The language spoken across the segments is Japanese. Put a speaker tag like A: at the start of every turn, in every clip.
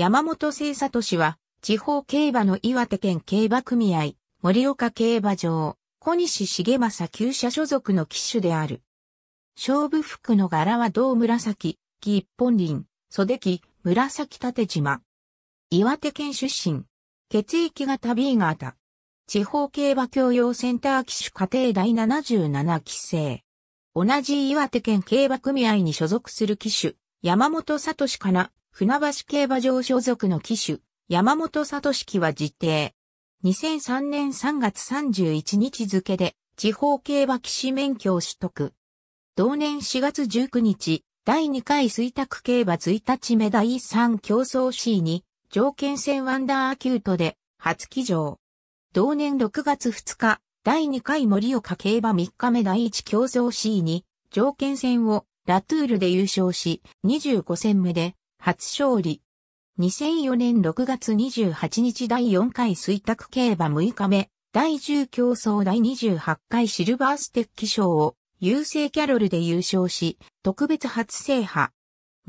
A: 山本聖里氏は、地方競馬の岩手県競馬組合、森岡競馬場、小西重正旧社所属の騎手である。勝負服の柄は銅紫、木一本輪、袖木、紫縦島。岩手県出身。血液型 B 型。地方競馬教養センター騎手家庭第77期生。同じ岩手県競馬組合に所属する騎手、山本聡かな、船橋競馬場所属の騎手、山本聡樹は実定。2003年3月31日付で、地方競馬騎士免許を取得。同年4月19日、第2回水卓競馬1日目第3競争 C に、条件戦ワンダーアキュートで、初騎乗。同年6月2日、第2回盛岡競馬3日目第1競争 C に、条件戦をラトゥールで優勝し、25戦目で初勝利。2004年6月28日第4回水卓競馬6日目、第10競争第28回シルバーステッキ賞を優勢キャロルで優勝し、特別初制覇。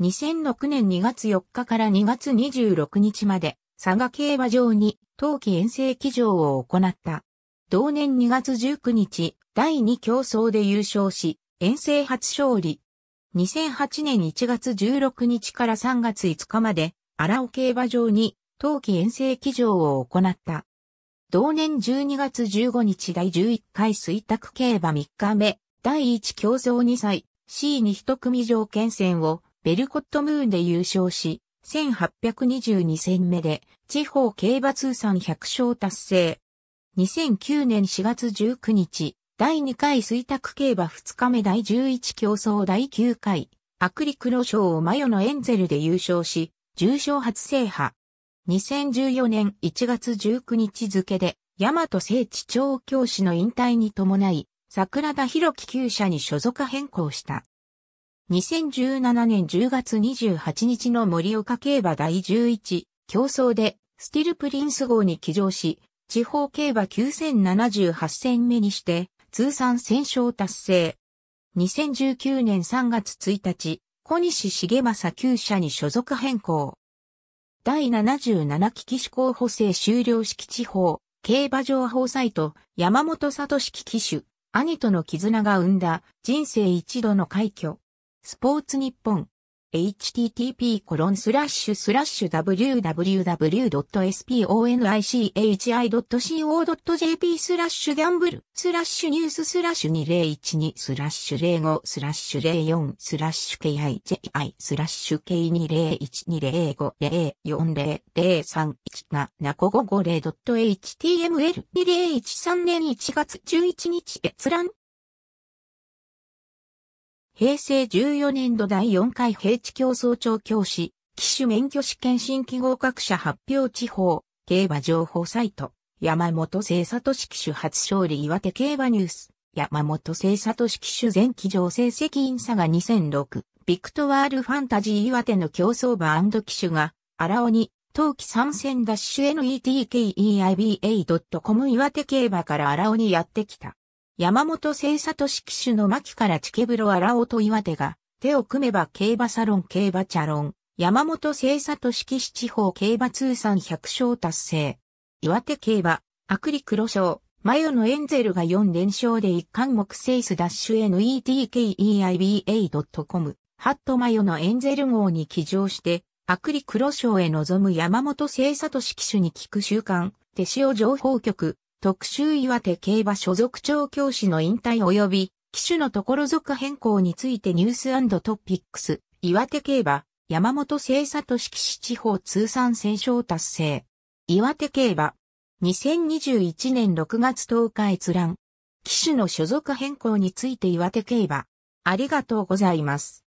A: 2006年2月4日から2月26日まで、佐賀競馬場に冬季遠征騎乗を行った。同年2月19日、第2競争で優勝し、遠征初勝利。2008年1月16日から3月5日まで、荒尾競馬場に冬季遠征騎乗を行った。同年12月15日第11回水卓競馬3日目、第1競争2歳 C に1組条件戦をベルコットムーンで優勝し、1822戦目で地方競馬通算100勝達成。2009年4月19日、第2回水卓競馬2日目第11競争第9回、アクリクロ賞をマヨのエンゼルで優勝し、重賞初制覇。2014年1月19日付で、大和聖地長教師の引退に伴い、桜田博樹厩者に所属変更した。2017年10月28日の森岡競馬第11競争でスティルプリンス号に騎乗し、地方競馬9078戦目にして通算戦勝達成。2019年3月1日、小西重正旧社に所属変更。第77期騎士候補生終了式地方、競馬場法サイト、山本聡騎手、兄との絆が生んだ人生一度の快挙。スポーツ日本。http://www.sponichi.co.jp スラッシュギャンブルスラッシュニューススラッシュ2012スラッシュ05スラッシュ04スラッシュ KIJI スラッシュ K201205040031 7なこ 550.html2013 年1月11日閲覧平成14年度第4回平地競争調教師、騎手免許試験新規合格者発表地方、競馬情報サイト、山本聖里市騎手初勝利岩手競馬ニュース、山本聖里市騎手前期情成績員差が2006、ビクトワールファンタジー岩手の競走馬騎手が、荒尾に、冬季参戦ダッシュ NETKEIBA.com 岩手競馬から荒尾にやってきた。山本聖里騎手の牧からチケブロ荒尾と岩手が、手を組めば競馬サロン競馬チャロン、山本聖里騎手地方競馬通算100勝達成。岩手競馬、アクロショ賞、マヨのエンゼルが4連勝で一貫目セイスダッシュ netkeiba.com、ハットマヨのエンゼル号に騎乗して、アクロショ賞へ臨む山本聖里騎手に聞く週刊、手塩情報局、特集岩手競馬所属調教師の引退及び、機種のところ属変更についてニューストピックス、岩手競馬、山本聖里式市地方通算戦勝達成。岩手競馬、2021年6月10日閲覧。機種の所属変更について岩手競馬。ありがとうございます。